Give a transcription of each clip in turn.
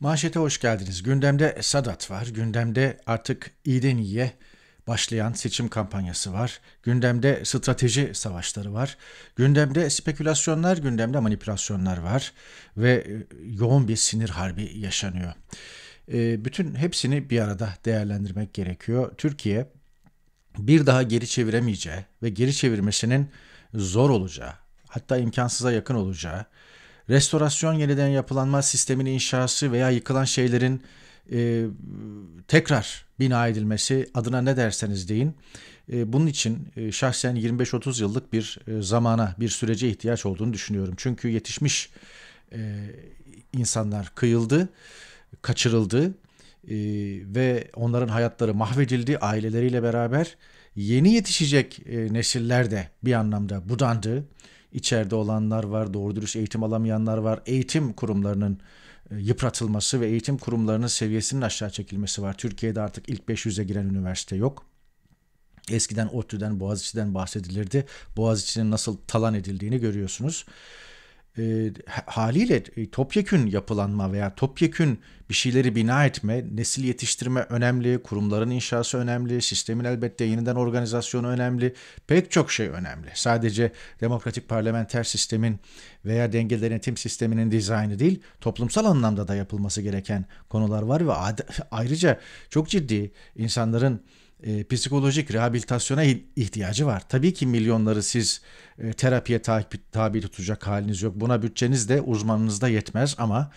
Manşete hoş geldiniz. Gündemde Sadat var. Gündemde artık iyiden iyiye başlayan seçim kampanyası var. Gündemde strateji savaşları var. Gündemde spekülasyonlar, gündemde manipülasyonlar var. Ve e, yoğun bir sinir harbi yaşanıyor. E, bütün hepsini bir arada değerlendirmek gerekiyor. Türkiye bir daha geri çeviremeyeceği ve geri çevirmesinin zor olacağı, hatta imkansıza yakın olacağı, restorasyon, yeniden yapılanma sisteminin inşası veya yıkılan şeylerin e, tekrar bina edilmesi adına ne derseniz deyin. E, bunun için e, şahsen 25-30 yıllık bir e, zamana, bir sürece ihtiyaç olduğunu düşünüyorum. Çünkü yetişmiş e, insanlar kıyıldı, kaçırıldı e, ve onların hayatları mahvedildi aileleriyle beraber. Yeni yetişecek e, nesiller de bir anlamda budandı içeride olanlar var, doğru dürüst eğitim alamayanlar var. Eğitim kurumlarının e, yıpratılması ve eğitim kurumlarının seviyesinin aşağı çekilmesi var. Türkiye'de artık ilk 500'e giren üniversite yok. Eskiden ODTÜ'den, Boğaziçi'den bahsedilirdi. Boğaziçi'nin nasıl talan edildiğini görüyorsunuz e, haliyle e, topyekün yapılanma veya topyekün bir şeyleri bina etme, nesil yetiştirme önemli, kurumların inşası önemli, sistemin elbette yeniden organizasyonu önemli, pek çok şey önemli. Sadece demokratik parlamenter sistemin veya dengeli denetim sisteminin dizaynı değil, toplumsal anlamda da yapılması gereken konular var ve ayrıca çok ciddi insanların e, psikolojik rehabilitasyona ihtiyacı var. Tabii ki milyonları siz e, terapiye tabi, tabi tutacak haliniz yok. Buna bütçeniz de uzmanınız da yetmez ama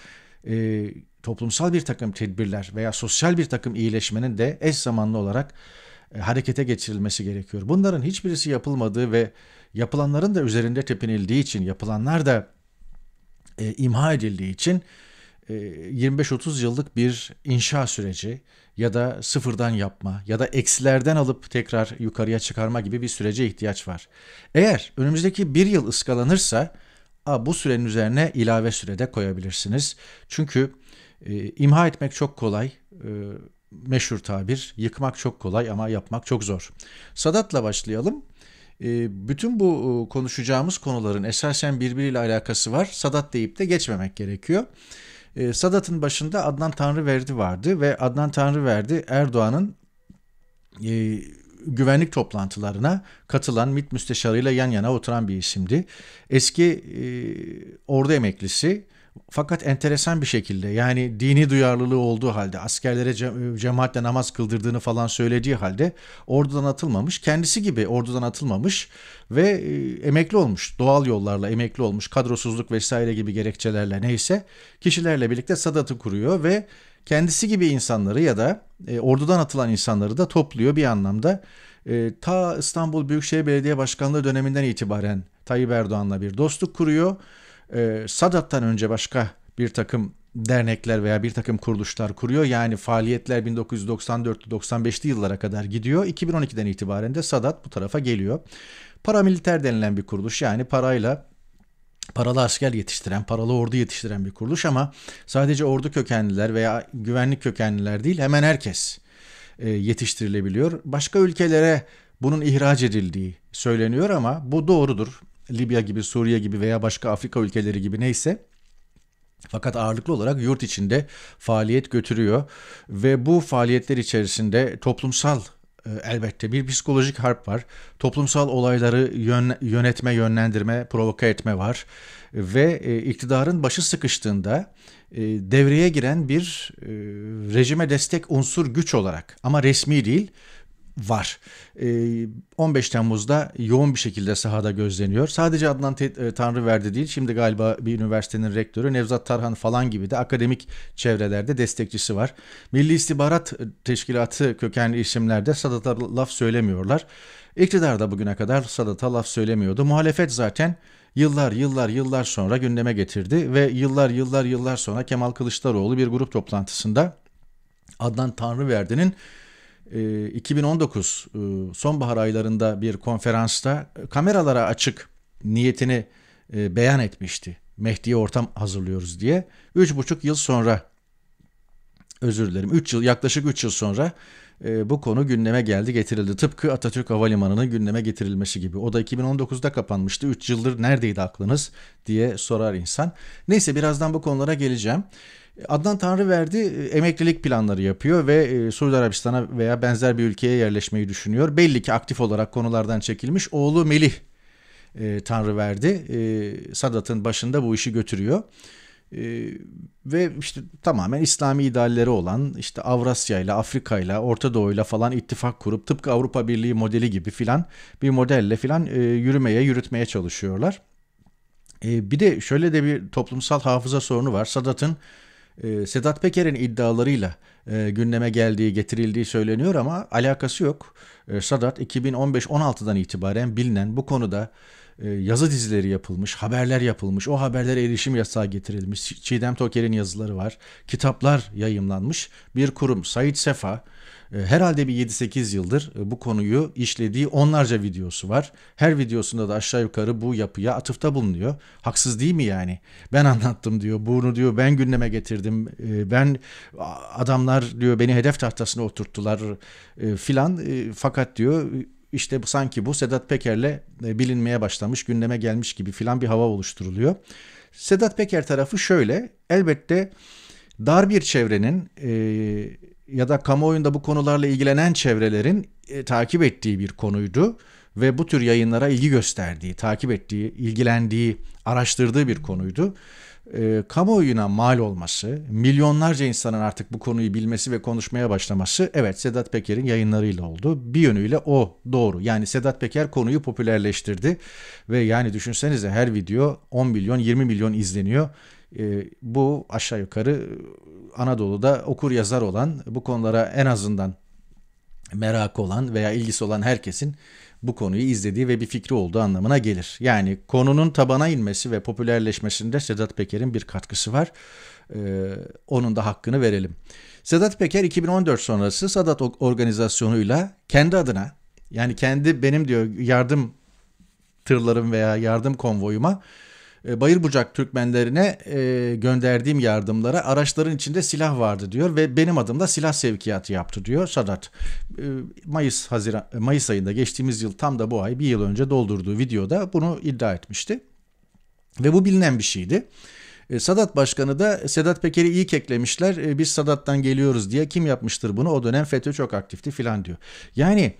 e, toplumsal bir takım tedbirler veya sosyal bir takım iyileşmenin de eş zamanlı olarak e, harekete geçirilmesi gerekiyor. Bunların hiçbirisi yapılmadığı ve yapılanların da üzerinde tepinildiği için, yapılanlar da e, imha edildiği için 25-30 e, yıllık bir inşa süreci ya da sıfırdan yapma ya da eksilerden alıp tekrar yukarıya çıkarma gibi bir sürece ihtiyaç var. Eğer önümüzdeki bir yıl ıskalanırsa bu sürenin üzerine ilave sürede koyabilirsiniz. Çünkü e, imha etmek çok kolay, e, meşhur tabir. Yıkmak çok kolay ama yapmak çok zor. Sadat'la başlayalım. bütün bu konuşacağımız konuların esasen birbiriyle alakası var. Sadat deyip de geçmemek gerekiyor. Ee, Sadat'ın başında Adnan Tanrıverdi vardı ve Adnan Tanrıverdi Erdoğan'ın e, güvenlik toplantılarına katılan MİT müsteşarıyla yan yana oturan bir isimdi. Eski e, ordu emeklisi fakat enteresan bir şekilde yani dini duyarlılığı olduğu halde askerlere cemaatle namaz kıldırdığını falan söylediği halde ordudan atılmamış. Kendisi gibi ordudan atılmamış ve e, emekli olmuş. Doğal yollarla emekli olmuş. Kadrosuzluk vesaire gibi gerekçelerle neyse kişilerle birlikte Sadat'ı kuruyor ve kendisi gibi insanları ya da e, ordudan atılan insanları da topluyor bir anlamda. E, ta İstanbul Büyükşehir Belediye Başkanlığı döneminden itibaren Tayyip Erdoğan'la bir dostluk kuruyor e, Sadat'tan önce başka bir takım dernekler veya bir takım kuruluşlar kuruyor. Yani faaliyetler 1994-95'li yıllara kadar gidiyor. 2012'den itibaren de Sadat bu tarafa geliyor. Paramiliter denilen bir kuruluş yani parayla paralı asker yetiştiren, paralı ordu yetiştiren bir kuruluş ama sadece ordu kökenliler veya güvenlik kökenliler değil hemen herkes e, yetiştirilebiliyor. Başka ülkelere bunun ihraç edildiği söyleniyor ama bu doğrudur. Libya gibi, Suriye gibi veya başka Afrika ülkeleri gibi neyse fakat ağırlıklı olarak yurt içinde faaliyet götürüyor ve bu faaliyetler içerisinde toplumsal e, elbette bir psikolojik harp var. Toplumsal olayları yön, yönetme, yönlendirme, provoka etme var ve e, iktidarın başı sıkıştığında e, devreye giren bir rejime destek unsur güç olarak ama resmi değil var. 15 ee, Temmuz'da yoğun bir şekilde sahada gözleniyor. Sadece Adnan e, Tanrıverdi değil, şimdi galiba bir üniversitenin rektörü Nevzat Tarhan falan gibi de akademik çevrelerde destekçisi var. Milli İstihbarat Teşkilatı kökenli isimlerde Sadat'a laf söylemiyorlar. İktidar da bugüne kadar Sadat'a laf söylemiyordu. Muhalefet zaten yıllar yıllar yıllar sonra gündeme getirdi ve yıllar yıllar yıllar sonra Kemal Kılıçdaroğlu bir grup toplantısında Adnan Tanrıverdi'nin 2019 ee, e, sonbahar aylarında bir konferansta e, kameralara açık niyetini e, beyan etmişti. Mehdi'ye ortam hazırlıyoruz diye. 3,5 yıl sonra özür dilerim 3 yıl yaklaşık 3 yıl sonra e, bu konu gündeme geldi getirildi. Tıpkı Atatürk Havalimanı'nın gündeme getirilmesi gibi. O da 2019'da kapanmıştı. 3 yıldır neredeydi aklınız diye sorar insan. Neyse birazdan bu konulara geleceğim. Adnan Tanrıverdi e, emeklilik planları yapıyor ve e, Suudi Arabistan'a veya benzer bir ülkeye yerleşmeyi düşünüyor. Belli ki aktif olarak konulardan çekilmiş. Oğlu Melih e, Tanrıverdi e, Sadat'ın başında bu işi götürüyor. Ee, ve işte tamamen İslami idealleri olan işte Avrasya ile Afrika ile Orta Doğu ile falan ittifak kurup tıpkı Avrupa Birliği modeli gibi filan bir modelle filan e, yürümeye yürütmeye çalışıyorlar. E, bir de şöyle de bir toplumsal hafıza sorunu var. Sadat'ın e, Sedat Peker'in iddialarıyla e, gündeme geldiği, getirildiği söyleniyor ama alakası yok. E, Sadat 2015-16'dan itibaren bilinen bu konuda e, yazı dizileri yapılmış, haberler yapılmış, o haberlere erişim yasağı getirilmiş. Çiğdem Toker'in yazıları var. Kitaplar yayımlanmış. Bir kurum Said Sefa e, herhalde bir 7-8 yıldır e, bu konuyu işlediği onlarca videosu var. Her videosunda da aşağı yukarı bu yapıya atıfta bulunuyor. Haksız değil mi yani? Ben anlattım diyor. Bunu diyor ben gündeme getirdim. Ben adamlar diyor beni hedef tahtasına oturttular filan. Fakat diyor işte bu sanki bu Sedat Peker'le e, bilinmeye başlamış, gündeme gelmiş gibi filan bir hava oluşturuluyor. Sedat Peker tarafı şöyle, elbette dar bir çevrenin e, ya da kamuoyunda bu konularla ilgilenen çevrelerin e, takip ettiği bir konuydu ve bu tür yayınlara ilgi gösterdiği, takip ettiği, ilgilendiği, araştırdığı bir konuydu e, kamuoyuna mal olması, milyonlarca insanın artık bu konuyu bilmesi ve konuşmaya başlaması evet Sedat Peker'in yayınlarıyla oldu. Bir yönüyle o doğru. Yani Sedat Peker konuyu popülerleştirdi ve yani düşünsenize her video 10 milyon 20 milyon izleniyor. E, bu aşağı yukarı Anadolu'da okur yazar olan bu konulara en azından merakı olan veya ilgisi olan herkesin bu konuyu izlediği ve bir fikri olduğu anlamına gelir. Yani konunun tabana inmesi ve popülerleşmesinde Sedat Peker'in bir katkısı var. Ee, onun da hakkını verelim. Sedat Peker 2014 sonrası Sadat organizasyonuyla kendi adına yani kendi benim diyor yardım tırlarım veya yardım konvoyuma e, Bayırbucak Türkmenlerine e, gönderdiğim yardımlara araçların içinde silah vardı diyor ve benim adımda silah sevkiyatı yaptı diyor Sadat. E, Mayıs Haziran Mayıs ayında geçtiğimiz yıl tam da bu ay bir yıl önce doldurduğu videoda bunu iddia etmişti. Ve bu bilinen bir şeydi. Sadat Başkanı da Sedat Peker'i iyi keklemişler. Biz Sadat'tan geliyoruz diye kim yapmıştır bunu? O dönem FETÖ çok aktifti filan diyor. Yani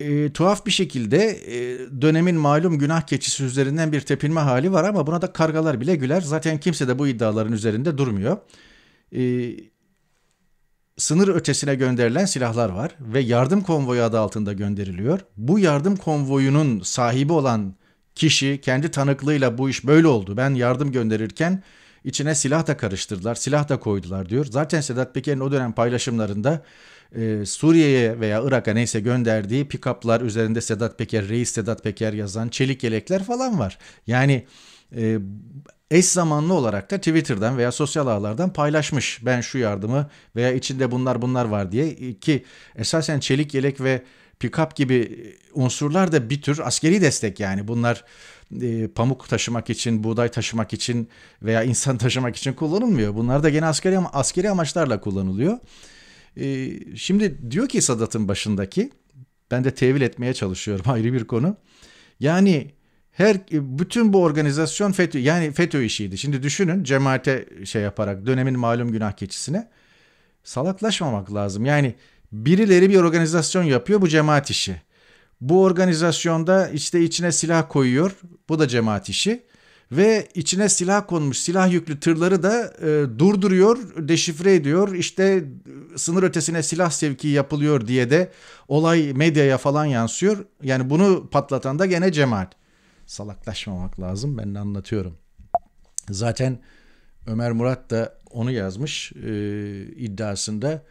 e, tuhaf bir şekilde e, dönemin malum günah keçisi üzerinden bir tepinme hali var ama buna da kargalar bile güler. Zaten kimse de bu iddiaların üzerinde durmuyor. E, sınır ötesine gönderilen silahlar var ve yardım konvoyu adı altında gönderiliyor. Bu yardım konvoyunun sahibi olan kişi kendi tanıklığıyla bu iş böyle oldu. Ben yardım gönderirken içine silah da karıştırdılar, silah da koydular diyor. Zaten Sedat Peker'in o dönem paylaşımlarında e, Suriye'ye veya Irak'a neyse gönderdiği pikaplar üzerinde Sedat Peker, Reis Sedat Peker yazan çelik yelekler falan var. Yani e, eş zamanlı olarak da Twitter'dan veya sosyal ağlardan paylaşmış ben şu yardımı veya içinde bunlar bunlar var diye e, ki esasen çelik yelek ve pikap gibi unsurlar da bir tür askeri destek yani bunlar e, pamuk taşımak için, buğday taşımak için veya insan taşımak için kullanılmıyor. Bunlar da gene askeri ama askeri amaçlarla kullanılıyor. E, şimdi diyor ki Sadat'ın başındaki ben de tevil etmeye çalışıyorum ayrı bir konu. Yani her bütün bu organizasyon FETÖ yani FETÖ işiydi. Şimdi düşünün cemaate şey yaparak dönemin malum günah keçisine salaklaşmamak lazım. Yani birileri bir organizasyon yapıyor bu cemaat işi. Bu organizasyonda işte içine silah koyuyor. Bu da cemaat işi ve içine silah konmuş silah yüklü tırları da e, durduruyor, deşifre ediyor. İşte e, sınır ötesine silah sevki yapılıyor diye de olay medyaya falan yansıyor. Yani bunu patlatan da gene cemaat. Salaklaşmamak lazım ben de anlatıyorum. Zaten Ömer Murat da onu yazmış e, iddiasında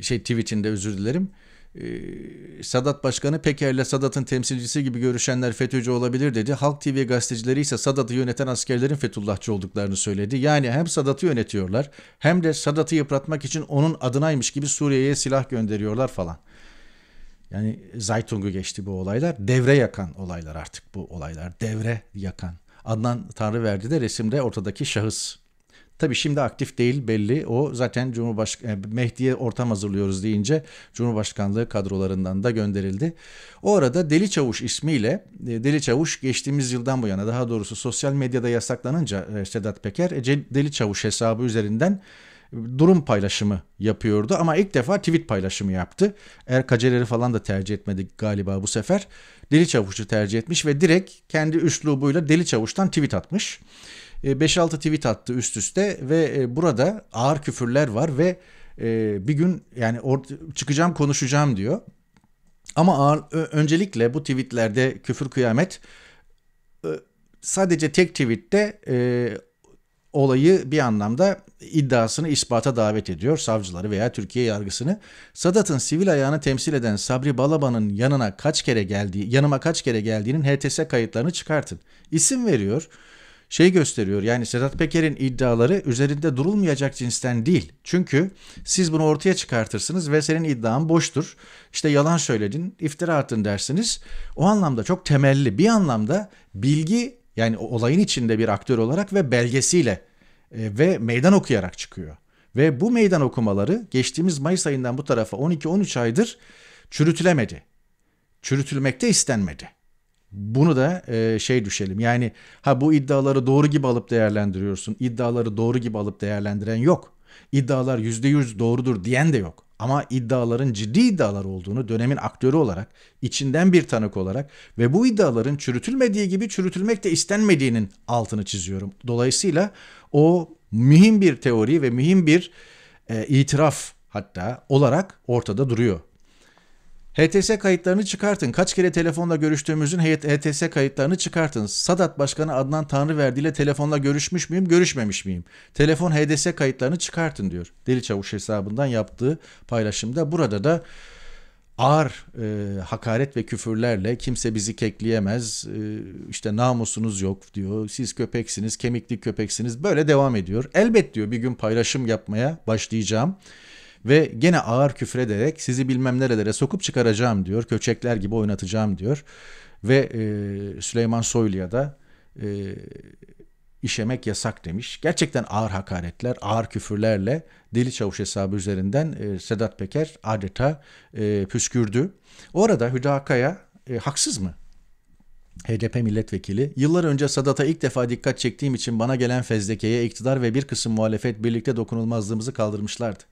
şey tweetinde özür dilerim. Ee, Sadat Başkanı Peker'le Sadat'ın temsilcisi gibi görüşenler FETÖ'cü olabilir dedi. Halk TV gazetecileri ise Sadat'ı yöneten askerlerin Fethullahçı olduklarını söyledi. Yani hem Sadat'ı yönetiyorlar hem de Sadat'ı yıpratmak için onun adınaymış gibi Suriye'ye silah gönderiyorlar falan. Yani Zaytung'u geçti bu olaylar. Devre yakan olaylar artık bu olaylar. Devre yakan. Adnan Tanrıverdi de resimde ortadaki şahıs Tabi şimdi aktif değil belli. O zaten Cumhurbaşkanı e, Mehdi'ye ortam hazırlıyoruz deyince Cumhurbaşkanlığı kadrolarından da gönderildi. O arada Deli Çavuş ismiyle e, Deli Çavuş geçtiğimiz yıldan bu yana daha doğrusu sosyal medyada yasaklanınca e, Sedat Peker Deli Çavuş hesabı üzerinden durum paylaşımı yapıyordu ama ilk defa tweet paylaşımı yaptı. Kaceleri falan da tercih etmedi galiba bu sefer. Deli Çavuş'u tercih etmiş ve direkt kendi üslubuyla Deli Çavuş'tan tweet atmış. 5-6 e, tweet attı üst üste ve e, burada ağır küfürler var ve e, bir gün yani çıkacağım konuşacağım diyor. Ama ağır, öncelikle bu tweetlerde küfür kıyamet sadece tek tweette olayı bir anlamda iddiasını ispata davet ediyor savcıları veya Türkiye yargısını. Sadat'ın sivil ayağını temsil eden Sabri Balaban'ın yanına kaç kere geldiği, yanıma kaç kere geldiğinin HTS kayıtlarını çıkartın. İsim veriyor şey gösteriyor. Yani Sedat Peker'in iddiaları üzerinde durulmayacak cinsten değil. Çünkü siz bunu ortaya çıkartırsınız ve senin iddian boştur. İşte yalan söyledin, iftira attın dersiniz. O anlamda çok temelli bir anlamda bilgi yani olayın içinde bir aktör olarak ve belgesiyle e, ve meydan okuyarak çıkıyor. Ve bu meydan okumaları geçtiğimiz Mayıs ayından bu tarafa 12-13 aydır çürütülemedi. Çürütülmekte istenmedi. Bunu da e, şey düşelim. Yani ha bu iddiaları doğru gibi alıp değerlendiriyorsun. İddiaları doğru gibi alıp değerlendiren yok. İddialar %100 doğrudur diyen de yok. Ama iddiaların ciddi iddialar olduğunu dönemin aktörü olarak, içinden bir tanık olarak ve bu iddiaların çürütülmediği gibi çürütülmek de istenmediğinin altını çiziyorum. Dolayısıyla o mühim bir teori ve mühim bir e, itiraf hatta olarak ortada duruyor. HTS kayıtlarını çıkartın. Kaç kere telefonla görüştüğümüzün HTS kayıtlarını çıkartın. Sadat Başkanı Adnan Tanrıverdi ile telefonla görüşmüş müyüm, görüşmemiş miyim? Telefon HDS kayıtlarını çıkartın diyor. Deli Çavuş hesabından yaptığı paylaşımda. Burada da ağır e, hakaret ve küfürlerle kimse bizi kekleyemez e, işte namusunuz yok diyor siz köpeksiniz kemikli köpeksiniz böyle devam ediyor elbet diyor bir gün paylaşım yapmaya başlayacağım ve gene ağır küfür ederek sizi bilmem nerelere sokup çıkaracağım diyor. Köçekler gibi oynatacağım diyor. Ve e, Süleyman Soylu'ya da e, işemek yasak demiş. Gerçekten ağır hakaretler, ağır küfürlerle deli çavuş hesabı üzerinden e, Sedat Peker adeta e, püskürdü. Orada Hüda Kaya e, haksız mı? HDP milletvekili, yıllar önce Sadat'a ilk defa dikkat çektiğim için bana gelen fezlekeye iktidar ve bir kısım muhalefet birlikte dokunulmazlığımızı kaldırmışlardı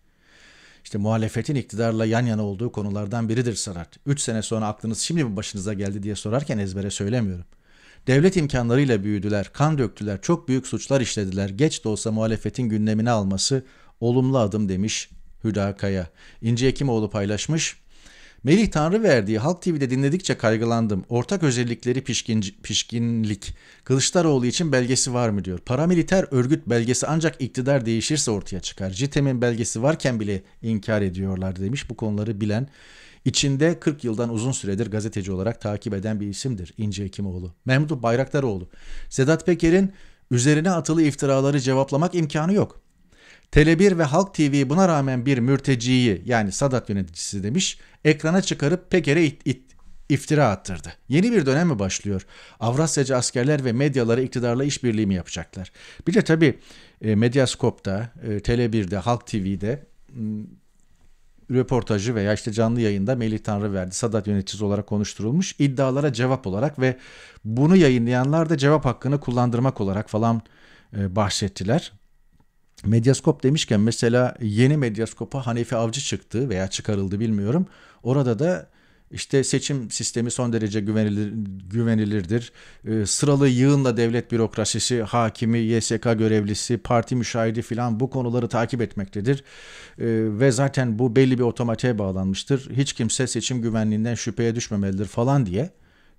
işte muhalefetin iktidarla yan yana olduğu konulardan biridir sanat. Üç sene sonra aklınız şimdi mi başınıza geldi diye sorarken ezbere söylemiyorum. Devlet imkanlarıyla büyüdüler, kan döktüler, çok büyük suçlar işlediler. Geç de olsa muhalefetin gündemine alması olumlu adım demiş Hüda Kaya. İnci Ekimoğlu paylaşmış. Melih Tanrı verdiği Halk TV'de dinledikçe kaygılandım. Ortak özellikleri pişkinci, pişkinlik. Kılıçdaroğlu için belgesi var mı diyor. Paramiliter örgüt belgesi ancak iktidar değişirse ortaya çıkar. Citemin belgesi varken bile inkar ediyorlar demiş. Bu konuları bilen içinde 40 yıldan uzun süredir gazeteci olarak takip eden bir isimdir İnce Hekimoğlu. Memduh Bayraktaroğlu. Sedat Peker'in üzerine atılı iftiraları cevaplamak imkanı yok. Tele1 ve Halk TV buna rağmen bir mürteciyi yani Sadat yöneticisi demiş ekrana çıkarıp Peker'e it, it, iftira attırdı. Yeni bir dönem mi başlıyor? Avrasyacı askerler ve medyaları iktidarla işbirliği mi yapacaklar? Bir de tabii e, Medyascope'da, e, Tele1'de, Halk TV'de röportajı veya işte canlı yayında Melih verdi, Sadat yöneticisi olarak konuşturulmuş iddialara cevap olarak ve bunu yayınlayanlar da cevap hakkını kullandırmak olarak falan e, bahsettiler. Medyaskop demişken mesela yeni medyaskopa Hanefi Avcı çıktı veya çıkarıldı bilmiyorum. Orada da işte seçim sistemi son derece güvenilir, güvenilirdir. Ee, sıralı yığınla devlet bürokrasisi, hakimi, YSK görevlisi, parti müşahidi filan bu konuları takip etmektedir. Ee, ve zaten bu belli bir otomatiğe bağlanmıştır. Hiç kimse seçim güvenliğinden şüpheye düşmemelidir falan diye.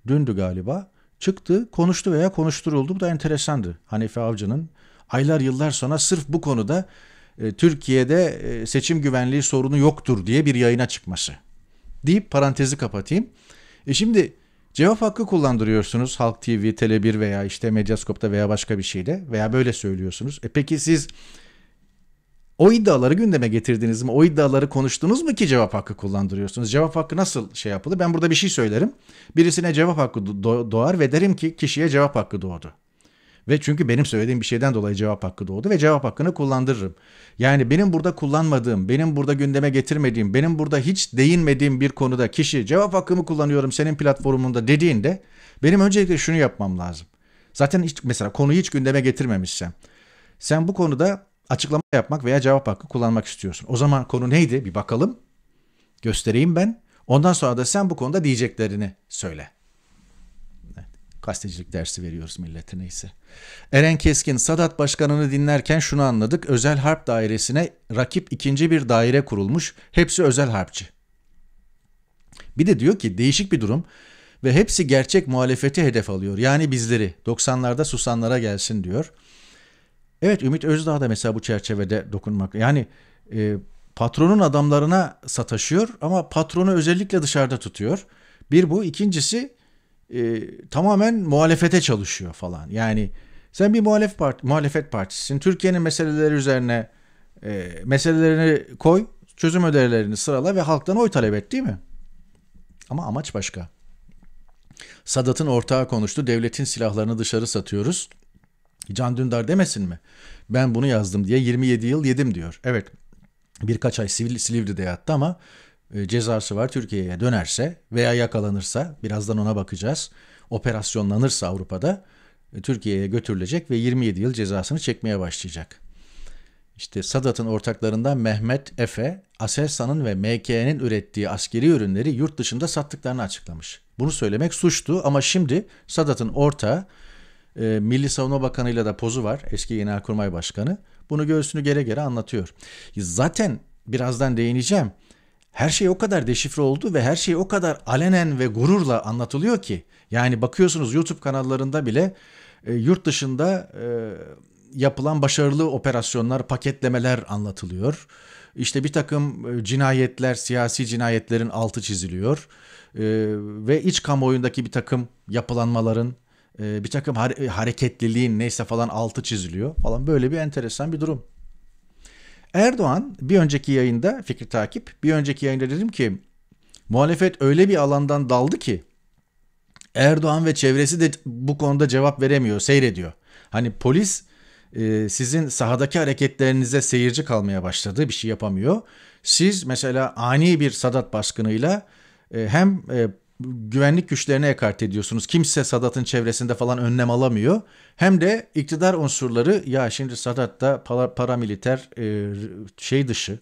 Dündü galiba. Çıktı, konuştu veya konuşturuldu. Bu da enteresandı. Hanefi Avcı'nın aylar yıllar sonra sırf bu konuda e, Türkiye'de e, seçim güvenliği sorunu yoktur diye bir yayına çıkması. Deyip parantezi kapatayım. E şimdi cevap hakkı kullandırıyorsunuz Halk TV, Tele1 veya işte Medyaskop'ta veya başka bir şeyde veya böyle söylüyorsunuz. E peki siz o iddiaları gündeme getirdiniz mi? O iddiaları konuştunuz mu ki cevap hakkı kullandırıyorsunuz? Cevap hakkı nasıl şey yapılır? Ben burada bir şey söylerim. Birisine cevap hakkı doğar ve derim ki kişiye cevap hakkı doğdu. Ve çünkü benim söylediğim bir şeyden dolayı cevap hakkı doğdu ve cevap hakkını kullandırırım. Yani benim burada kullanmadığım, benim burada gündeme getirmediğim, benim burada hiç değinmediğim bir konuda kişi cevap hakkımı kullanıyorum senin platformunda dediğinde benim öncelikle şunu yapmam lazım. Zaten hiç mesela konuyu hiç gündeme getirmemişsem sen bu konuda açıklama yapmak veya cevap hakkı kullanmak istiyorsun. O zaman konu neydi? Bir bakalım. Göstereyim ben. Ondan sonra da sen bu konuda diyeceklerini söyle. Gazetecilik dersi veriyoruz millete neyse. Eren Keskin Sadat Başkanı'nı dinlerken şunu anladık. Özel harp dairesine rakip ikinci bir daire kurulmuş. Hepsi özel harpçi. Bir de diyor ki değişik bir durum ve hepsi gerçek muhalefeti hedef alıyor. Yani bizleri 90'larda susanlara gelsin diyor. Evet Ümit Özdağ da mesela bu çerçevede dokunmak. Yani e, patronun adamlarına sataşıyor ama patronu özellikle dışarıda tutuyor. Bir bu. ikincisi e, tamamen muhalefete çalışıyor falan. Yani sen bir muhalef parti, muhalefet partisisin. Türkiye'nin meseleleri üzerine e, meselelerini koy, çözüm önerilerini sırala ve halktan oy talep et değil mi? Ama amaç başka. Sadat'ın ortağı konuştu. Devletin silahlarını dışarı satıyoruz. Can Dündar demesin mi? Ben bunu yazdım diye 27 yıl yedim diyor. Evet birkaç ay Silivri'de yattı ama e, cezası var Türkiye'ye dönerse veya yakalanırsa birazdan ona bakacağız. Operasyonlanırsa Avrupa'da e, Türkiye'ye götürülecek ve 27 yıl cezasını çekmeye başlayacak. İşte Sadat'ın ortaklarından Mehmet Efe, Aselsan'ın ve MK'nin ürettiği askeri ürünleri yurt dışında sattıklarını açıklamış. Bunu söylemek suçtu ama şimdi Sadat'ın ortağı e, Milli Savunma Bakanı'yla da pozu var. Eski Genelkurmay Başkanı. Bunu göğsünü gere gere anlatıyor. Zaten birazdan değineceğim her şey o kadar deşifre oldu ve her şey o kadar alenen ve gururla anlatılıyor ki. Yani bakıyorsunuz YouTube kanallarında bile e, yurt dışında e, yapılan başarılı operasyonlar, paketlemeler anlatılıyor. İşte bir takım e, cinayetler, siyasi cinayetlerin altı çiziliyor e, ve iç kamuoyundaki bir takım yapılanmaların, e, bir takım hareketliliğin neyse falan altı çiziliyor falan böyle bir enteresan bir durum. Erdoğan bir önceki yayında fikri takip bir önceki yayında dedim ki muhalefet öyle bir alandan daldı ki Erdoğan ve çevresi de bu konuda cevap veremiyor, seyrediyor. Hani polis e, sizin sahadaki hareketlerinize seyirci kalmaya başladı, bir şey yapamıyor. Siz mesela ani bir Sadat baskınıyla e, hem e, güvenlik güçlerine ekart ediyorsunuz. Kimse Sadat'ın çevresinde falan önlem alamıyor. Hem de iktidar unsurları ya şimdi Sadat da para, paramiliter e, şey dışı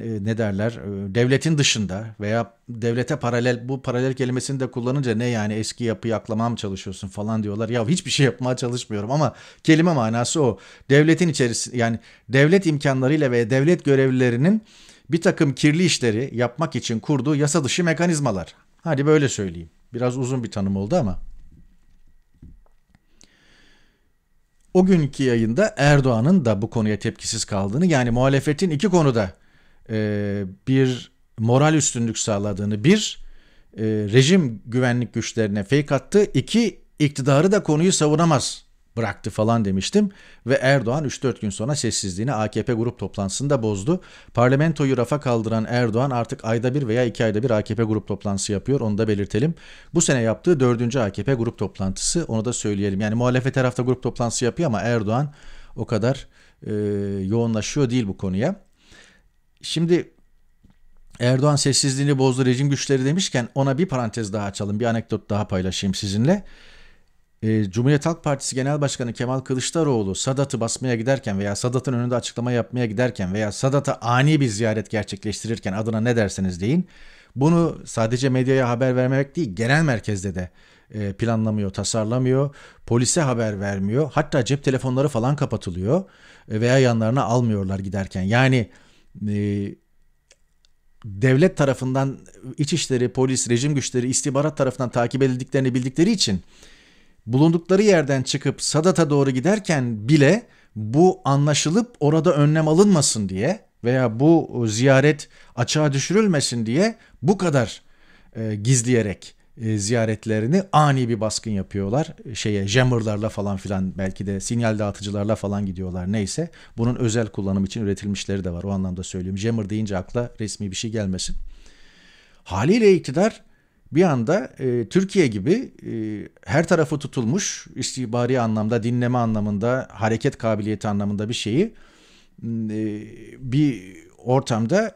e, ne derler e, devletin dışında veya devlete paralel bu paralel kelimesini de kullanınca ne yani eski yapıyı aklamam çalışıyorsun falan diyorlar. Ya hiçbir şey yapmaya çalışmıyorum ama kelime manası o. Devletin içerisinde yani devlet imkanlarıyla ve devlet görevlilerinin bir takım kirli işleri yapmak için kurduğu yasa dışı mekanizmalar. Hadi böyle söyleyeyim. Biraz uzun bir tanım oldu ama. O günkü yayında Erdoğan'ın da bu konuya tepkisiz kaldığını yani muhalefetin iki konuda e, bir moral üstünlük sağladığını bir e, rejim güvenlik güçlerine fake attı iki iktidarı da konuyu savunamaz bıraktı falan demiştim ve Erdoğan 3-4 gün sonra sessizliğini AKP grup toplantısında bozdu. Parlamentoyu rafa kaldıran Erdoğan artık ayda bir veya iki ayda bir AKP grup toplantısı yapıyor onu da belirtelim. Bu sene yaptığı 4. AKP grup toplantısı onu da söyleyelim. Yani muhalefet tarafta grup toplantısı yapıyor ama Erdoğan o kadar e, yoğunlaşıyor değil bu konuya. Şimdi Erdoğan sessizliğini bozdu rejim güçleri demişken ona bir parantez daha açalım. Bir anekdot daha paylaşayım sizinle e, Cumhuriyet Halk Partisi Genel Başkanı Kemal Kılıçdaroğlu Sadat'ı basmaya giderken veya Sadat'ın önünde açıklama yapmaya giderken veya Sadat'a ani bir ziyaret gerçekleştirirken adına ne derseniz deyin. Bunu sadece medyaya haber vermemek değil genel merkezde de e, planlamıyor, tasarlamıyor, polise haber vermiyor. Hatta cep telefonları falan kapatılıyor e, veya yanlarına almıyorlar giderken. Yani e, devlet tarafından, içişleri, polis, rejim güçleri, istihbarat tarafından takip edildiklerini bildikleri için bulundukları yerden çıkıp Sadat'a doğru giderken bile bu anlaşılıp orada önlem alınmasın diye veya bu e, ziyaret açığa düşürülmesin diye bu kadar e, gizleyerek e, ziyaretlerini ani bir baskın yapıyorlar. E, şeye jammerlarla falan filan belki de sinyal dağıtıcılarla falan gidiyorlar neyse. Bunun özel kullanım için üretilmişleri de var o anlamda söyleyeyim Jammer deyince akla resmi bir şey gelmesin. Haliyle iktidar bir anda e, Türkiye gibi e, her tarafı tutulmuş istihbari anlamda, dinleme anlamında, hareket kabiliyeti anlamında bir şeyi e, bir ortamda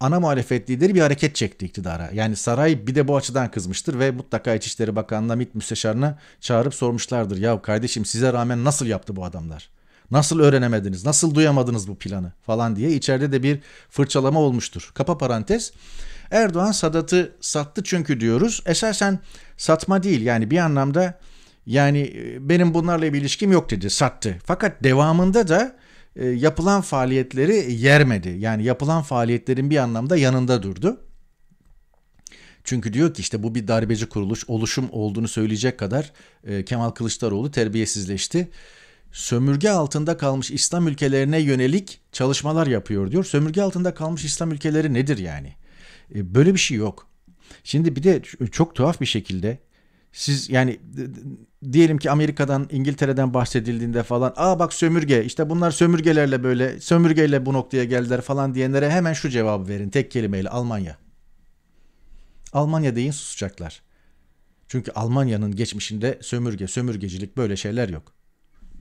ana muhalefet lideri bir hareket çekti iktidara. Yani saray bir de bu açıdan kızmıştır ve mutlaka İçişleri Bakanı'na MİT müsteşarına çağırıp sormuşlardır. Ya kardeşim size rağmen nasıl yaptı bu adamlar? Nasıl öğrenemediniz? Nasıl duyamadınız bu planı falan diye içeride de bir fırçalama olmuştur. Kapa parantez. Erdoğan Sadat'ı sattı çünkü diyoruz. Esasen satma değil yani bir anlamda yani e, benim bunlarla bir ilişkim yok dedi sattı. Fakat devamında da e, yapılan faaliyetleri yermedi. Yani yapılan faaliyetlerin bir anlamda yanında durdu. Çünkü diyor ki işte bu bir darbeci kuruluş oluşum olduğunu söyleyecek kadar e, Kemal Kılıçdaroğlu terbiyesizleşti sömürge altında kalmış İslam ülkelerine yönelik çalışmalar yapıyor diyor. Sömürge altında kalmış İslam ülkeleri nedir yani? E, böyle bir şey yok. Şimdi bir de çok tuhaf bir şekilde siz yani diyelim ki Amerika'dan İngiltere'den bahsedildiğinde falan aa bak sömürge işte bunlar sömürgelerle böyle sömürgeyle bu noktaya geldiler falan diyenlere hemen şu cevabı verin tek kelimeyle Almanya. Almanya deyin susacaklar. Çünkü Almanya'nın geçmişinde sömürge, sömürgecilik böyle şeyler yok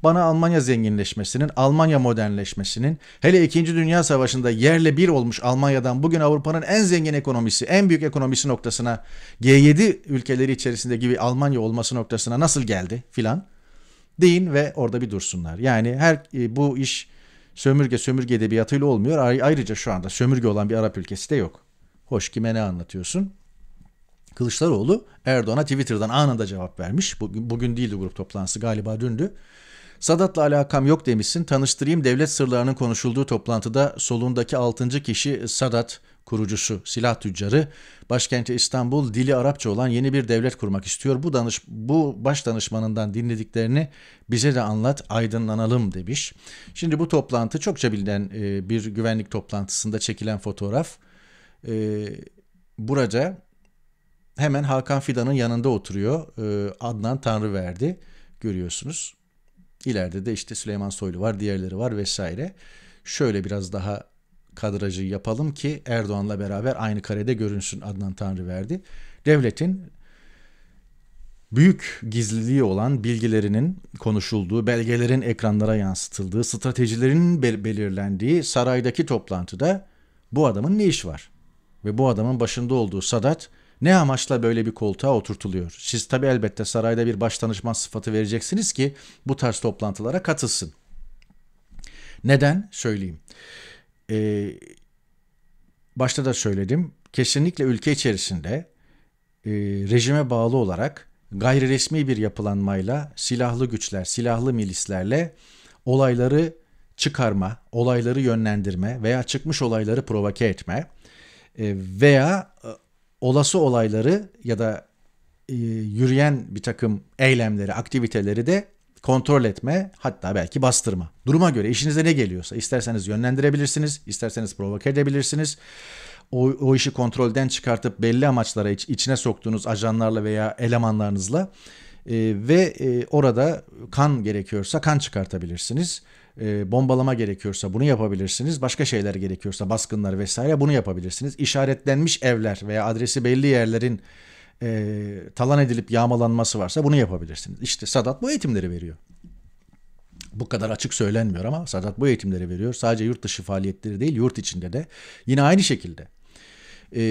bana Almanya zenginleşmesinin, Almanya modernleşmesinin, hele 2. Dünya Savaşı'nda yerle bir olmuş Almanya'dan bugün Avrupa'nın en zengin ekonomisi, en büyük ekonomisi noktasına, G7 ülkeleri içerisinde gibi Almanya olması noktasına nasıl geldi filan deyin ve orada bir dursunlar. Yani her e, bu iş sömürge sömürge edebiyatıyla olmuyor. Ayrıca şu anda sömürge olan bir Arap ülkesi de yok. Hoş kime ne anlatıyorsun? Kılıçdaroğlu Erdoğan'a Twitter'dan anında cevap vermiş. Bugün, bugün değildi grup toplantısı galiba dündü. Sadat'la alakam yok demişsin, tanıştırayım devlet sırlarının konuşulduğu toplantıda solundaki 6. kişi Sadat, kurucusu, silah tüccarı, başkenti İstanbul dili Arapça olan yeni bir devlet kurmak istiyor. Bu danış bu baş danışmanından dinlediklerini bize de anlat, aydınlanalım demiş. Şimdi bu toplantı çokça bilinen e, bir güvenlik toplantısında çekilen fotoğraf. E, burada hemen Hakan Fidan'ın yanında oturuyor. E, Adnan Tanrıverdi görüyorsunuz. İleride de işte Süleyman Soylu var, diğerleri var vesaire. Şöyle biraz daha kadrajı yapalım ki Erdoğan'la beraber aynı karede görünsün Adnan Tanrıverdi. Devletin büyük gizliliği olan bilgilerinin konuşulduğu, belgelerin ekranlara yansıtıldığı, stratejilerin bel- belirlendiği saraydaki toplantıda bu adamın ne iş var? Ve bu adamın başında olduğu Sadat ne amaçla böyle bir koltuğa oturtuluyor? Siz tabi elbette sarayda bir başdanışman sıfatı vereceksiniz ki bu tarz toplantılara katılsın. Neden? Söyleyeyim. Ee, başta da söyledim. Kesinlikle ülke içerisinde e, rejime bağlı olarak gayri resmi bir yapılanmayla silahlı güçler, silahlı milislerle olayları çıkarma, olayları yönlendirme veya çıkmış olayları provoke etme e, veya e, olası olayları ya da e, yürüyen bir takım eylemleri, aktiviteleri de kontrol etme hatta belki bastırma. Duruma göre işinize ne geliyorsa isterseniz yönlendirebilirsiniz, isterseniz provoke edebilirsiniz. O, o işi kontrolden çıkartıp belli amaçlara iç, içine soktuğunuz ajanlarla veya elemanlarınızla e, ve e, orada kan gerekiyorsa kan çıkartabilirsiniz e, bombalama gerekiyorsa bunu yapabilirsiniz. Başka şeyler gerekiyorsa baskınlar vesaire bunu yapabilirsiniz. İşaretlenmiş evler veya adresi belli yerlerin e, talan edilip yağmalanması varsa bunu yapabilirsiniz. İşte Sadat bu eğitimleri veriyor. Bu kadar açık söylenmiyor ama Sadat bu eğitimleri veriyor. Sadece yurt dışı faaliyetleri değil yurt içinde de yine aynı şekilde. E,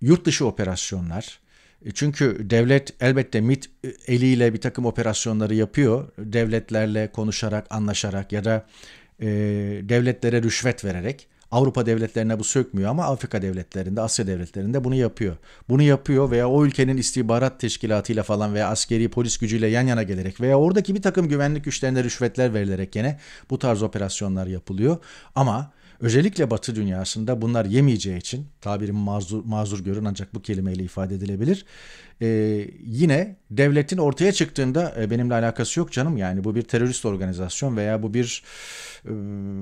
yurt dışı operasyonlar, e, çünkü devlet elbette MIT e, eliyle bir takım operasyonları yapıyor. Devletlerle konuşarak, anlaşarak ya da e, devletlere rüşvet vererek. Avrupa devletlerine bu sökmüyor ama Afrika devletlerinde, Asya devletlerinde bunu yapıyor. Bunu yapıyor veya o ülkenin istihbarat teşkilatıyla falan veya askeri polis gücüyle yan yana gelerek veya oradaki bir takım güvenlik güçlerine rüşvetler verilerek gene bu tarz operasyonlar yapılıyor. Ama Özellikle Batı dünyasında bunlar yemeyeceği için tabirim mazur, mazur görün ancak bu kelimeyle ifade edilebilir. Ee, yine devletin ortaya çıktığında e, benimle alakası yok canım yani bu bir terörist organizasyon veya bu bir e,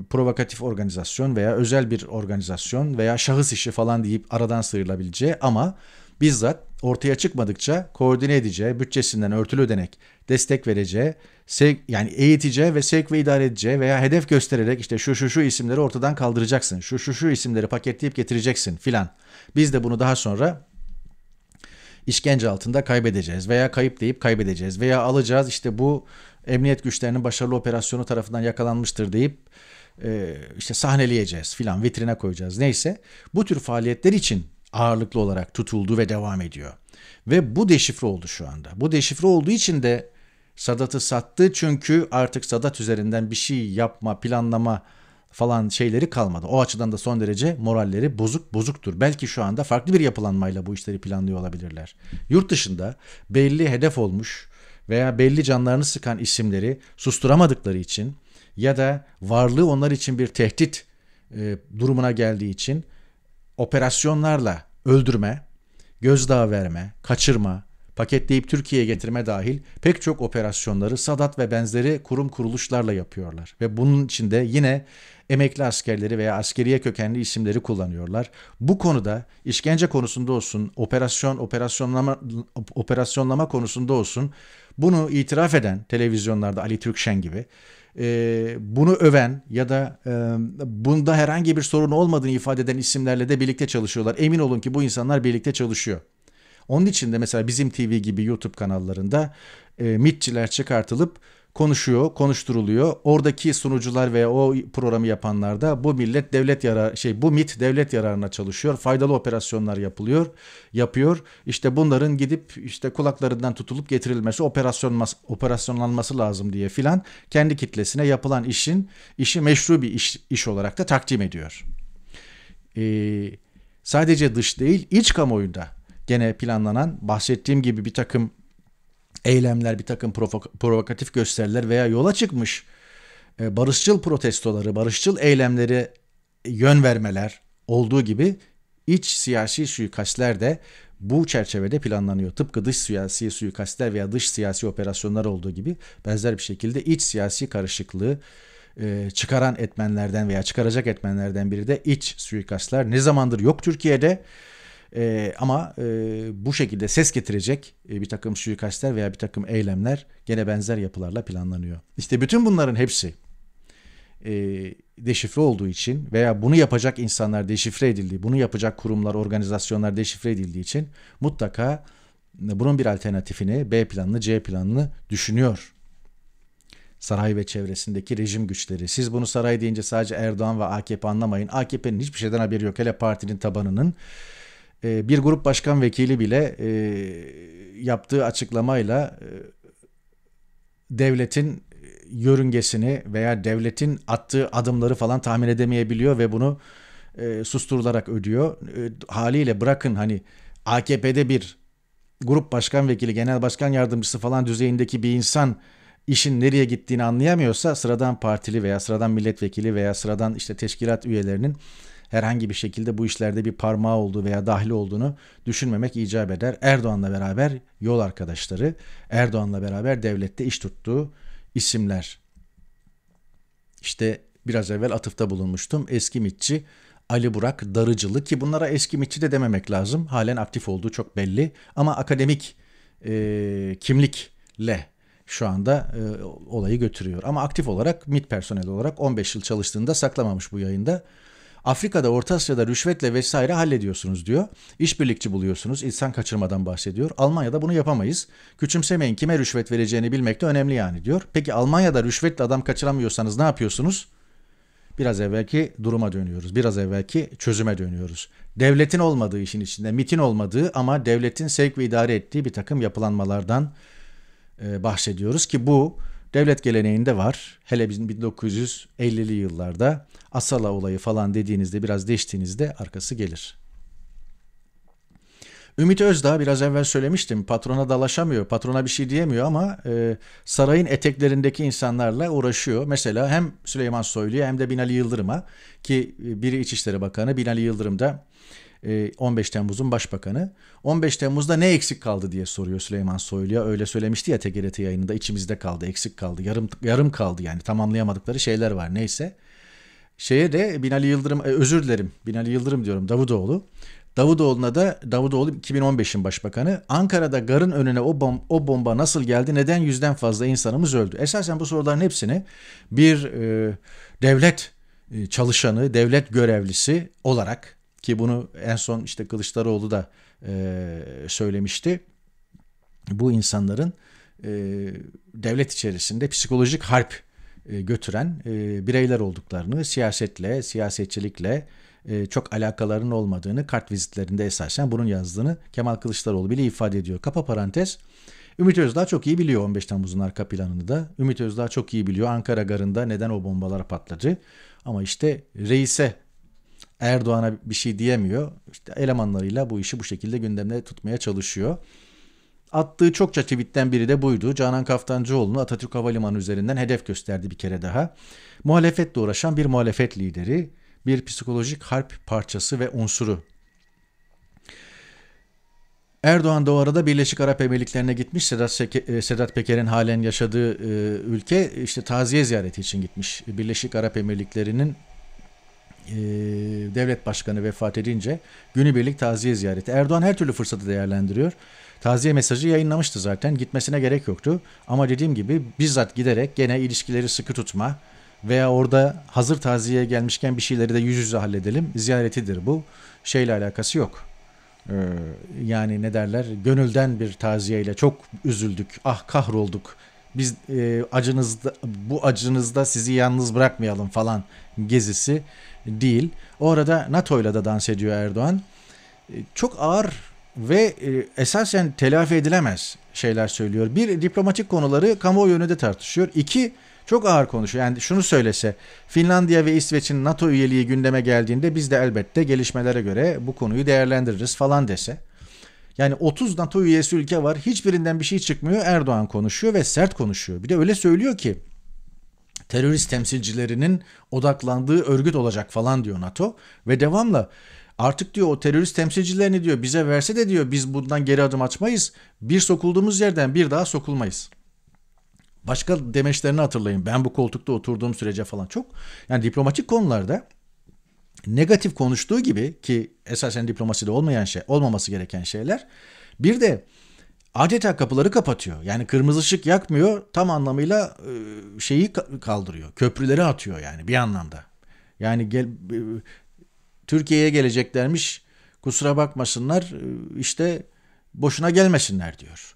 provokatif organizasyon veya özel bir organizasyon veya şahıs işi falan deyip aradan sıyrılabileceği ama bizzat ortaya çıkmadıkça koordine edeceği, bütçesinden örtülü ödenek destek vereceği, sevk, yani eğiteceği ve sevk ve idare edeceği veya hedef göstererek işte şu şu şu isimleri ortadan kaldıracaksın, şu şu şu isimleri paketleyip getireceksin filan. Biz de bunu daha sonra işkence altında kaybedeceğiz veya kayıp deyip kaybedeceğiz veya alacağız işte bu emniyet güçlerinin başarılı operasyonu tarafından yakalanmıştır deyip işte sahneleyeceğiz filan vitrine koyacağız. Neyse bu tür faaliyetler için ağırlıklı olarak tutuldu ve devam ediyor. Ve bu deşifre oldu şu anda. Bu deşifre olduğu için de Sadat'ı sattı çünkü artık Sadat üzerinden bir şey yapma, planlama falan şeyleri kalmadı. O açıdan da son derece moralleri bozuk bozuktur. Belki şu anda farklı bir yapılanmayla bu işleri planlıyor olabilirler. Yurt dışında belli hedef olmuş veya belli canlarını sıkan isimleri susturamadıkları için ya da varlığı onlar için bir tehdit e, durumuna geldiği için operasyonlarla öldürme, gözdağı verme, kaçırma, paketleyip Türkiye'ye getirme dahil pek çok operasyonları Sadat ve benzeri kurum kuruluşlarla yapıyorlar. Ve bunun içinde yine emekli askerleri veya askeriye kökenli isimleri kullanıyorlar. Bu konuda işkence konusunda olsun, operasyon operasyonlama operasyonlama konusunda olsun bunu itiraf eden televizyonlarda Ali Türkşen gibi e, bunu öven ya da e, bunda herhangi bir sorun olmadığını ifade eden isimlerle de birlikte çalışıyorlar. Emin olun ki bu insanlar birlikte çalışıyor. Onun için de mesela bizim TV gibi YouTube kanallarında e, mitçiler çıkartılıp konuşuyor, konuşturuluyor. Oradaki sunucular veya o programı yapanlar da bu millet devlet yarar şey bu mit devlet yararına çalışıyor. Faydalı operasyonlar yapılıyor, yapıyor. İşte bunların gidip işte kulaklarından tutulup getirilmesi, operasyon operasyonlanması lazım diye filan kendi kitlesine yapılan işin işi meşru bir iş, iş olarak da takdim ediyor. Ee, sadece dış değil, iç kamuoyunda gene planlanan bahsettiğim gibi bir takım eylemler, bir takım provoka- provokatif gösteriler veya yola çıkmış e, barışçıl protestoları, barışçıl eylemleri yön vermeler olduğu gibi iç siyasi suikastler de bu çerçevede planlanıyor. Tıpkı dış siyasi suikastler veya dış siyasi operasyonlar olduğu gibi benzer bir şekilde iç siyasi karışıklığı e, çıkaran etmenlerden veya çıkaracak etmenlerden biri de iç suikastlar. Ne zamandır yok Türkiye'de? E, ama e, bu şekilde ses getirecek e, bir takım suikastler veya bir takım eylemler gene benzer yapılarla planlanıyor. İşte bütün bunların hepsi e, deşifre olduğu için veya bunu yapacak insanlar deşifre edildiği, bunu yapacak kurumlar, organizasyonlar deşifre edildiği için mutlaka bunun bir alternatifini B planlı, C planlı düşünüyor saray ve çevresindeki rejim güçleri. Siz bunu saray deyince sadece Erdoğan ve AKP anlamayın. AKP'nin hiçbir şeyden haberi yok. Hele partinin tabanının ee, bir grup başkan vekili bile e, yaptığı açıklamayla e, devletin yörüngesini veya devletin attığı adımları falan tahmin edemeyebiliyor ve bunu e, susturularak ödüyor. haliyle bırakın hani AKP'de bir grup başkan vekili, genel başkan yardımcısı falan düzeyindeki bir insan işin nereye gittiğini anlayamıyorsa sıradan partili veya sıradan milletvekili veya sıradan işte teşkilat üyelerinin herhangi bir şekilde bu işlerde bir parmağı olduğu veya dahil olduğunu düşünmemek icap eder. Erdoğan'la beraber yol arkadaşları, Erdoğan'la beraber devlette iş tuttuğu isimler. İşte biraz evvel atıfta bulunmuştum. Eski mitçi Ali Burak Darıcılı ki bunlara eski mitçi de dememek lazım. Halen aktif olduğu çok belli ama akademik e, kimlikle şu anda e, olayı götürüyor. Ama aktif olarak MIT personeli olarak 15 yıl çalıştığında saklamamış bu yayında. Afrika'da, Orta Asya'da rüşvetle vesaire hallediyorsunuz diyor. İşbirlikçi buluyorsunuz, insan kaçırmadan bahsediyor. Almanya'da bunu yapamayız. Küçümsemeyin kime rüşvet vereceğini bilmek de önemli yani diyor. Peki Almanya'da rüşvetle adam kaçıramıyorsanız ne yapıyorsunuz? Biraz evvelki duruma dönüyoruz. Biraz evvelki çözüme dönüyoruz. Devletin olmadığı işin içinde, MIT'in olmadığı ama devletin sevk ve idare ettiği bir takım yapılanmalardan e, bahsediyoruz ki bu devlet geleneğinde var. Hele bizim 1950'li yıllarda Asala olayı falan dediğinizde biraz değiştiğinizde arkası gelir. Ümit Özdağ biraz evvel söylemiştim patrona dalaşamıyor, patrona bir şey diyemiyor ama e, sarayın eteklerindeki insanlarla uğraşıyor. Mesela hem Süleyman Soylu'ya hem de Binali Yıldırım'a ki e, biri İçişleri Bakanı Binali Yıldırım da 15 ee, Temmuz'un başbakanı. 15 Temmuz'da ne eksik kaldı diye soruyor Süleyman Soylu'ya. Öyle söylemişti ya TGRT yayınında içimizde kaldı, eksik kaldı, yarım yarım kaldı yani tamamlayamadıkları şeyler var neyse. Şeye de Binali Yıldırım, e, özür dilerim Binali Yıldırım diyorum Davutoğlu. Davutoğlu'na da Davutoğlu 2015'in başbakanı Ankara'da garın önüne o, bom, o bomba nasıl geldi neden yüzden fazla insanımız öldü? Esasen bu soruların hepsini bir e, devlet e, çalışanı, devlet görevlisi olarak ki bunu en son işte Kılıçdaroğlu da e, söylemişti. Bu insanların e, devlet içerisinde psikolojik harp e, götüren e, bireyler olduklarını, siyasetle, siyasetçilikle e, çok alakalarının olmadığını, kart vizitlerinde esasen bunun yazdığını Kemal Kılıçdaroğlu bile ifade ediyor. Kapa parantez. Ümit Özdağ çok iyi biliyor 15 Temmuz'un arka planını da. Ümit Özdağ çok iyi biliyor Ankara garında neden o bombalar patladı. Ama işte reise Erdoğan'a bir şey diyemiyor. İşte elemanlarıyla bu işi bu şekilde gündemde tutmaya çalışıyor. Attığı çokça tweetten biri de buydu. Canan Kaftancıoğlu'nu Atatürk Havalimanı üzerinden hedef gösterdi bir kere daha. Muhalefetle uğraşan bir muhalefet lideri, bir psikolojik harp parçası ve unsuru. Erdoğan da o arada Birleşik Arap Emirlikleri'ne gitmiş. Sedat, Seke, e, Sedat Peker'in halen yaşadığı e, ülke işte taziye ziyareti için gitmiş. Birleşik Arap Emirlikleri'nin e, devlet başkanı vefat edince günübirlik taziye ziyareti. Erdoğan her türlü fırsatı değerlendiriyor. Taziye mesajı yayınlamıştı zaten. Gitmesine gerek yoktu. Ama dediğim gibi bizzat giderek gene ilişkileri sıkı tutma veya orada hazır taziyeye gelmişken bir şeyleri de yüz yüze halledelim. Ziyaretidir bu. Şeyle alakası yok. Ee, yani ne derler? Gönülden bir taziyeyle çok üzüldük. Ah kahrolduk. Biz e, acınızda bu acınızda sizi yalnız bırakmayalım falan gezisi değil. Orada NATO ile de dans ediyor Erdoğan. E, çok ağır ve e, esasen telafi edilemez şeyler söylüyor. Bir, diplomatik konuları kamuoyu önünde tartışıyor. İki, çok ağır konuşuyor. Yani şunu söylese Finlandiya ve İsveç'in NATO üyeliği gündeme geldiğinde biz de elbette gelişmelere göre bu konuyu değerlendiririz falan dese. Yani 30 NATO üyesi ülke var. Hiçbirinden bir şey çıkmıyor. Erdoğan konuşuyor ve sert konuşuyor. Bir de öyle söylüyor ki terörist temsilcilerinin odaklandığı örgüt olacak falan diyor NATO ve devamla artık diyor o terörist temsilcilerini diyor bize verse de diyor biz bundan geri adım açmayız Bir sokulduğumuz yerden bir daha sokulmayız. Başka demeçlerini hatırlayın. Ben bu koltukta oturduğum sürece falan çok yani diplomatik konularda negatif konuştuğu gibi ki esasen diplomasi de olmayan şey olmaması gereken şeyler. Bir de adeta kapıları kapatıyor. Yani kırmızı ışık yakmıyor tam anlamıyla e, şeyi kaldırıyor. Köprüleri atıyor yani bir anlamda. Yani gel, e, Türkiye'ye geleceklermiş kusura bakmasınlar e, işte boşuna gelmesinler diyor.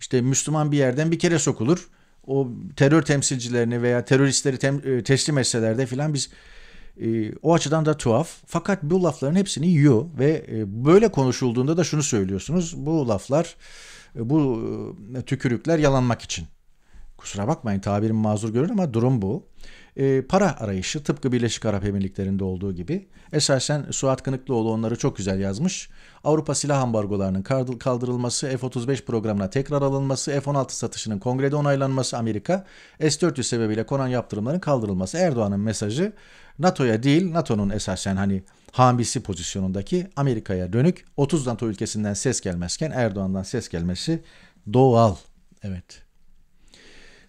İşte Müslüman bir yerden bir kere sokulur. O terör temsilcilerini veya teröristleri tem, teslim etseler de filan biz e, o açıdan da tuhaf. Fakat bu lafların hepsini yiyor ve e, böyle konuşulduğunda da şunu söylüyorsunuz. Bu laflar bu e, tükürükler yalanmak için. Kusura bakmayın tabirim mazur görün ama durum bu. E, para arayışı tıpkı Birleşik Arap Emirlikleri'nde olduğu gibi. Esasen Suat Kınıklıoğlu onları çok güzel yazmış. Avrupa silah ambargolarının kaldırılması, F-35 programına tekrar alınması, F-16 satışının kongrede onaylanması Amerika, S-400 sebebiyle konan yaptırımların kaldırılması Erdoğan'ın mesajı NATO'ya değil NATO'nun esasen hani hamisi pozisyonundaki Amerika'ya dönük 30 NATO ülkesinden ses gelmezken Erdoğan'dan ses gelmesi doğal. Evet.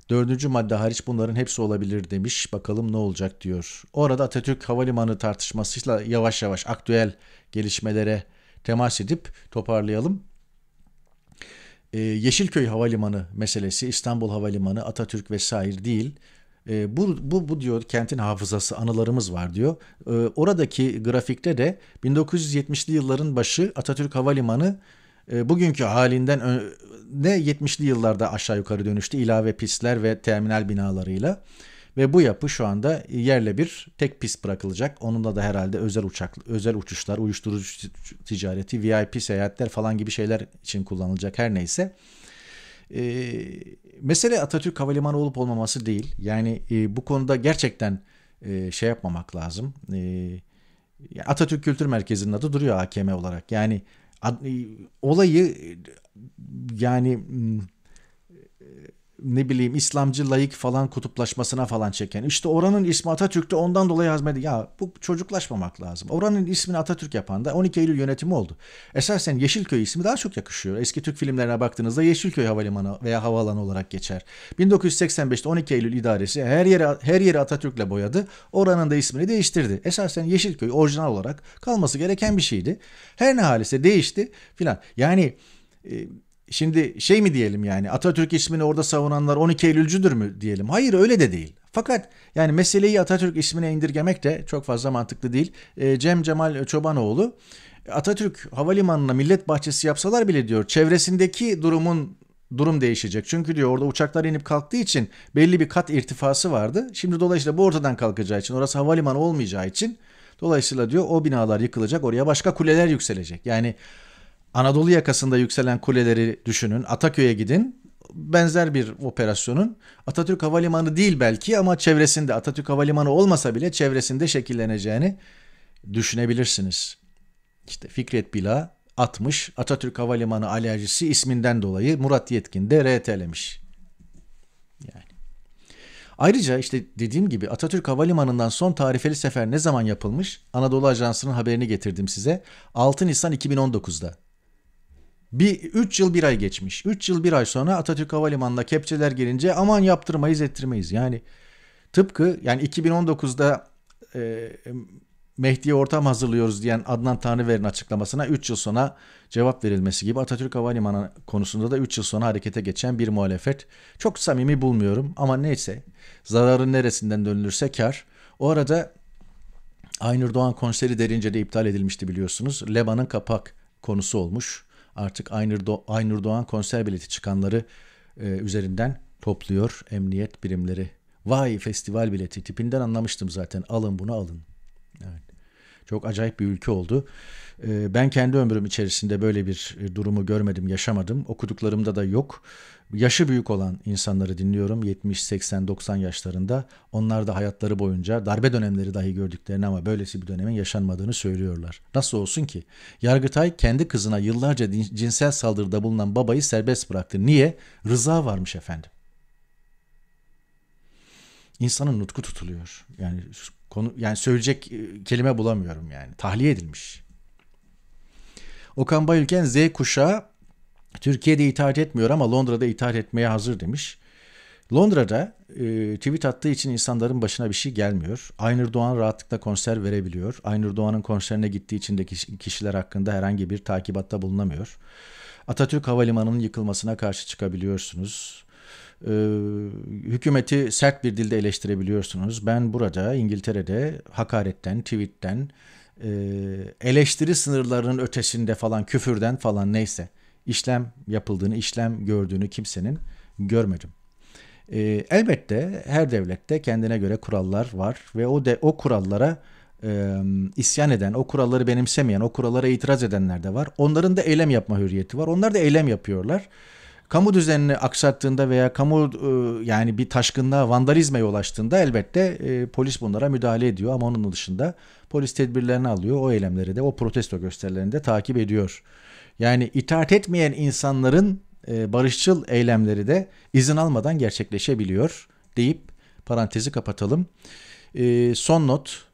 Dördüncü madde hariç bunların hepsi olabilir demiş. Bakalım ne olacak diyor. Orada Atatürk Havalimanı tartışmasıyla yavaş yavaş aktüel gelişmelere temas edip toparlayalım. Ee, Yeşilköy Havalimanı meselesi, İstanbul Havalimanı, Atatürk vesaire değil. E, bu, bu, bu diyor kentin hafızası anılarımız var diyor. E, oradaki grafikte de 1970'li yılların başı Atatürk Havalimanı e, bugünkü halinden ne 70'li yıllarda aşağı yukarı dönüştü ilave pistler ve terminal binalarıyla. Ve bu yapı şu anda yerle bir tek pist bırakılacak. Onunla da herhalde özel uçak, özel uçuşlar, uyuşturucu ticareti, VIP seyahatler falan gibi şeyler için kullanılacak her neyse. E, mesele Atatürk Havalimanı olup olmaması değil. Yani e, bu konuda gerçekten e, şey yapmamak lazım. E, Atatürk Kültür Merkezi'nin adı duruyor AKM olarak. Yani ad, e, olayı e, yani... E, ne bileyim İslamcı layık falan kutuplaşmasına falan çeken. İşte oranın ismi Atatürk'te ondan dolayı yazmadı. Ya bu çocuklaşmamak lazım. Oranın ismini Atatürk yapan da 12 Eylül yönetimi oldu. Esasen Yeşilköy ismi daha çok yakışıyor. Eski Türk filmlerine baktığınızda Yeşilköy Havalimanı veya havaalanı olarak geçer. 1985'te 12 Eylül idaresi her yere her yeri Atatürk'le boyadı. Oranın da ismini değiştirdi. Esasen Yeşilköy orijinal olarak kalması gereken bir şeydi. Her ne halise değişti filan. Yani e, Şimdi şey mi diyelim yani Atatürk ismini orada savunanlar 12 Eylülcüdür mü diyelim? Hayır öyle de değil. Fakat yani meseleyi Atatürk ismine indirgemek de çok fazla mantıklı değil. Ee, Cem Cemal Çobanoğlu Atatürk Havalimanı'na millet bahçesi yapsalar bile diyor çevresindeki durumun durum değişecek. Çünkü diyor orada uçaklar inip kalktığı için belli bir kat irtifası vardı. Şimdi dolayısıyla bu ortadan kalkacağı için orası havalimanı olmayacağı için dolayısıyla diyor o binalar yıkılacak oraya başka kuleler yükselecek. Yani Anadolu yakasında yükselen kuleleri düşünün. Ataköy'e gidin. Benzer bir operasyonun Atatürk Havalimanı değil belki ama çevresinde Atatürk Havalimanı olmasa bile çevresinde şekilleneceğini düşünebilirsiniz. İşte Fikret Bila 60 Atatürk Havalimanı alerjisi isminden dolayı Murat Yetkin de RT'lemiş. Yani. Ayrıca işte dediğim gibi Atatürk Havalimanı'ndan son tarifeli sefer ne zaman yapılmış? Anadolu Ajansı'nın haberini getirdim size. 6 Nisan 2019'da. Bir 3 yıl 1 ay geçmiş. 3 yıl 1 ay sonra Atatürk Havalimanı'na kepçeler gelince aman yaptırmayız ettirmeyiz. Yani tıpkı yani 2019'da e, Mehdi'ye ortam hazırlıyoruz diyen Adnan Tanrıver'in açıklamasına 3 yıl sonra cevap verilmesi gibi Atatürk Havalimanı konusunda da 3 yıl sonra harekete geçen bir muhalefet. Çok samimi bulmuyorum ama neyse zararın neresinden dönülürse kar. O arada Aynur Doğan konseri derince de iptal edilmişti biliyorsunuz. Leban'ın kapak konusu olmuş artık Aynur, Doğan konser bileti çıkanları e, üzerinden topluyor emniyet birimleri. Vay festival bileti tipinden anlamıştım zaten alın bunu alın. Evet. Çok acayip bir ülke oldu. Ee, ben kendi ömrüm içerisinde böyle bir e, durumu görmedim, yaşamadım. Okuduklarımda da yok. Yaşı büyük olan insanları dinliyorum 70, 80, 90 yaşlarında. Onlar da hayatları boyunca darbe dönemleri dahi gördüklerini ama böylesi bir dönemin yaşanmadığını söylüyorlar. Nasıl olsun ki? Yargıtay kendi kızına yıllarca cinsel saldırıda bulunan babayı serbest bıraktı. Niye? Rıza varmış efendim. İnsanın nutku tutuluyor. Yani konu yani söyleyecek e, kelime bulamıyorum yani. Tahliye edilmiş. Okan Bayülken Z kuşağı Türkiye'de ithal etmiyor ama Londra'da ithal etmeye hazır demiş. Londra'da e, tweet attığı için insanların başına bir şey gelmiyor. Aynur Doğan rahatlıkla konser verebiliyor. Aynur Doğan'ın konserine gittiği için de kişiler hakkında herhangi bir takibatta bulunamıyor. Atatürk Havalimanı'nın yıkılmasına karşı çıkabiliyorsunuz. E, hükümeti sert bir dilde eleştirebiliyorsunuz. Ben burada İngiltere'de hakaretten, tweetten, e, eleştiri sınırlarının ötesinde falan küfürden falan neyse işlem yapıldığını, işlem gördüğünü kimsenin görmedim. E, elbette her devlette kendine göre kurallar var ve o de o kurallara e, isyan eden, o kuralları benimsemeyen, o kurallara itiraz edenler de var. Onların da eylem yapma hürriyeti var. Onlar da eylem yapıyorlar kamu düzenini aksattığında veya kamu e, yani bir taşkınlığa, vandalizme yol açtığında elbette e, polis bunlara müdahale ediyor ama onun dışında polis tedbirlerini alıyor. O eylemleri de, o protesto gösterilerini de takip ediyor. Yani itaat etmeyen insanların e, barışçıl eylemleri de izin almadan gerçekleşebiliyor deyip parantezi kapatalım. E, son not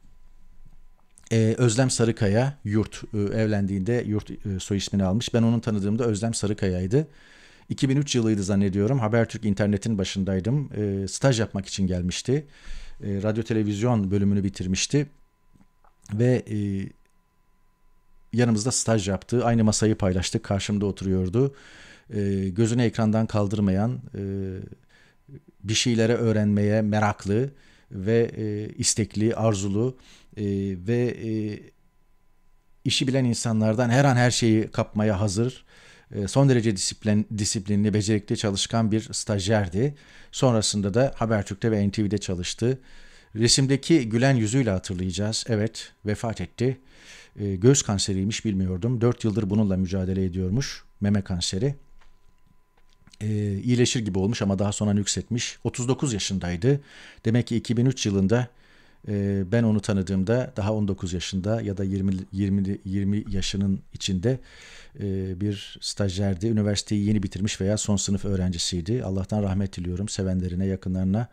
ee, Özlem Sarıkaya yurt e, evlendiğinde yurt e, soy ismini almış. Ben onun tanıdığımda Özlem Sarıkaya'ydı. 2003 yılıydı zannediyorum. Habertürk internetin başındaydım. E, staj yapmak için gelmişti. E, radyo televizyon bölümünü bitirmişti. Ve e, yanımızda staj yaptı. Aynı masayı paylaştık. Karşımda oturuyordu. E, gözünü ekrandan kaldırmayan, e, bir şeylere öğrenmeye meraklı ve e, istekli, arzulu e, ve e, işi bilen insanlardan her an her şeyi kapmaya hazır e, son derece disiplin, disiplinli, becerikli, çalışkan bir stajyerdi. Sonrasında da Habertürk'te ve NTV'de çalıştı. Resimdeki gülen yüzüyle hatırlayacağız. Evet, vefat etti. E, göğüs kanseriymiş bilmiyordum. 4 yıldır bununla mücadele ediyormuş. Meme kanseri. E, iyileşir gibi olmuş ama daha sonra nüksetmiş. 39 yaşındaydı. Demek ki 2003 yılında ee, ben onu tanıdığımda daha 19 yaşında ya da 20 20 20 yaşının içinde e, bir stajyerdi. Üniversiteyi yeni bitirmiş veya son sınıf öğrencisiydi. Allah'tan rahmet diliyorum. Sevenlerine, yakınlarına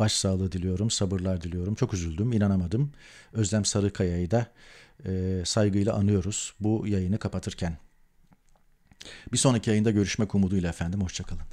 başsağlığı diliyorum. Sabırlar diliyorum. Çok üzüldüm, inanamadım. Özlem Sarıkaya'yı da e, saygıyla anıyoruz bu yayını kapatırken. Bir sonraki yayında görüşmek umuduyla efendim. Hoşçakalın.